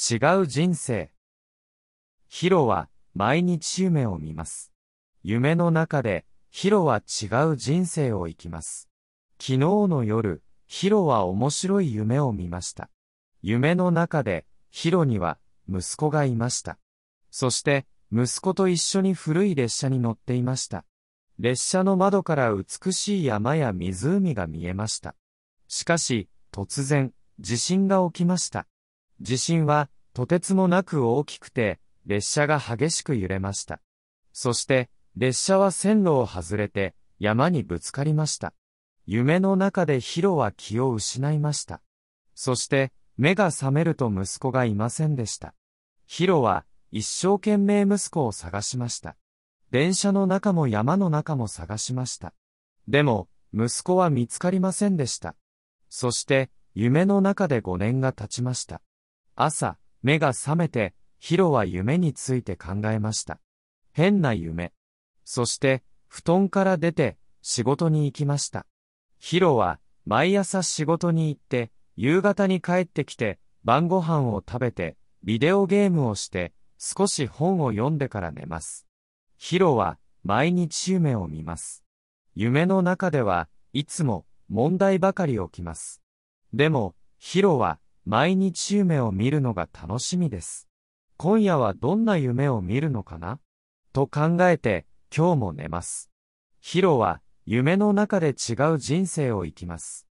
違う人生。ヒロは毎日夢を見ます。夢の中でヒロは違う人生を生きます。昨日の夜、ヒロは面白い夢を見ました。夢の中でヒロには息子がいました。そして息子と一緒に古い列車に乗っていました。列車の窓から美しい山や湖が見えました。しかし、突然、地震が起きました。地震はとてつもなく大きくて、列車が激しく揺れました。そして、列車は線路を外れて、山にぶつかりました。夢の中でヒロは気を失いました。そして、目が覚めると息子がいませんでした。ヒロは、一生懸命息子を探しました。電車の中も山の中も探しました。でも、息子は見つかりませんでした。そして、夢の中で5年が経ちました。朝、目が覚めて、ヒロは夢について考えました。変な夢。そして、布団から出て、仕事に行きました。ヒロは、毎朝仕事に行って、夕方に帰ってきて、晩ご飯を食べて、ビデオゲームをして、少し本を読んでから寝ます。ヒロは、毎日夢を見ます。夢の中では、いつも、問題ばかり起きます。でも、ヒロは、毎日夢を見るのが楽しみです。今夜はどんな夢を見るのかなと考えて、今日も寝ます。ヒロは夢の中で違う人生を生きます。